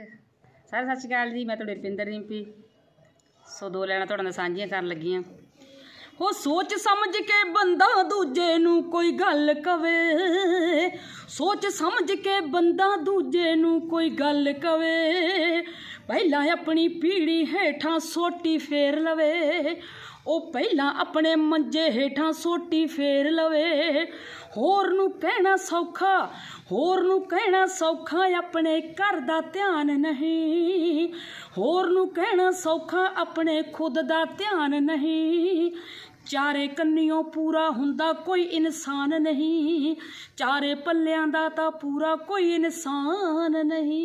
sir ਸਤਿ ਸ਼੍ਰੀ ਅਕਾਲ ਜੀ ਮੈਂ ਤੁਹਾਡੇ ਪਿੰਦਰ ਰਿੰਪੀ ਸੋ ਦੋ ਲੈਣਾ ਤੁਹਾਡੇ ਨਾਲ ਸਾਂਝੀਆਂ ਕਰਨ ਲੱਗੀ ਆ ਹੋ ਸੋਚ ਸਮਝ ਕੇ ਬੰਦਾ ਦੂਜੇ ਨੂੰ ਕੋਈ ਗੱਲ ਕਵੇ ਸੋਚ ਸਮਝ ਕੇ ਬੰਦਾ ਦੂਜੇ ਨੂੰ ਕੋਈ ਗੱਲ ਕਵੇ ਪਹਿਲਾਂ ਆਪਣੀ ਪੀੜੀ ਹੇਠਾਂ ਸੋਟੀ ਫੇਰ ਲਵੇ ਉਹ ਪਹਿਲਾਂ ਆਪਣੇ ਮੰਜੇ ਹੇਠਾਂ ਸੋਟੀ ਫੇਰ ਲਵੇ ਹੋਰ ਨੂੰ ਕਹਿਣਾ ਸੌਖਾ ਹੋਰ ਨੂੰ ਕਹਿਣਾ ਸੌਖਾ ਆਪਣੇ ਘਰ ਦਾ ਧਿਆਨ ਨਹੀਂ ਹੋਰ ਨੂੰ ਕਹਿਣਾ ਸੌਖਾ ਆਪਣੇ ਖੁਦ ਦਾ ਧਿਆਨ ਨਹੀਂ ਚਾਰੇ ਕੰਨਿਓ ਪੂਰਾ ਹੁੰਦਾ ਕੋਈ ਇਨਸਾਨ ਨਹੀਂ ਚਾਰੇ ਪੱਲਿਆਂ ਦਾ ਤਾਂ ਪੂਰਾ ਕੋਈ ਇਨਸਾਨ ਨਹੀਂ